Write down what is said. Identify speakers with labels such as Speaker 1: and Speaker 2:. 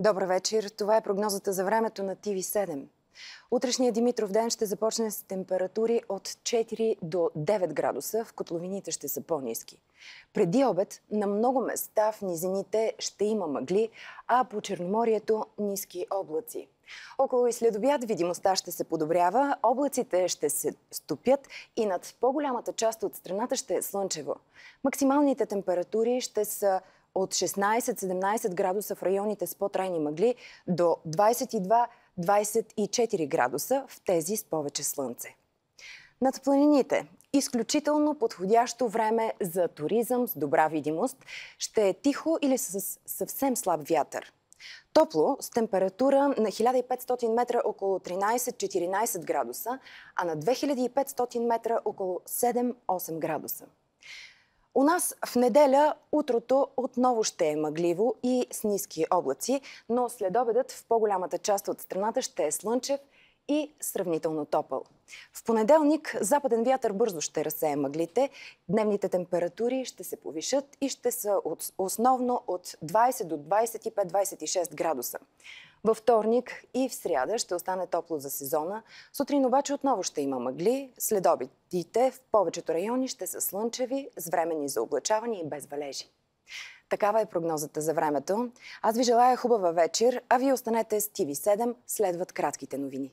Speaker 1: Добър вечер. Това е прогнозата за времето на тв 7 Утрешният Димитров ден ще започне с температури от 4 до 9 градуса. В котловините ще са по-низки. Преди обед на много места в низините ще има мъгли, а по Черноморието ниски облаци. Около и следобяд видимостта ще се подобрява, облаците ще се стопят и над по-голямата част от страната ще е слънчево. Максималните температури ще са от 16-17 градуса в районите с по-трайни мъгли до 22-24 градуса в тези с повече слънце. Над планините изключително подходящо време за туризъм с добра видимост ще е тихо или с съвсем слаб вятър. Топло с температура на 1500 метра около 13-14 градуса, а на 2500 метра около 7-8 градуса. У нас в неделя утрото отново ще е мъгливо и с ниски облаци, но след обедът в по-голямата част от страната ще е слънчев и сравнително топъл. В понеделник западен вятър бързо ще разсее мъглите, дневните температури ще се повишат и ще са от, основно от 20 до 25-26 градуса. Във вторник и в сряда ще остане топло за сезона. Сутрин обаче отново ще има мъгли. Следобитите в повечето райони ще са слънчеви, с времени за облачаване и без валежи. Такава е прогнозата за времето. Аз ви желая хубава вечер, а вие останете с TV7. Следват кратките новини.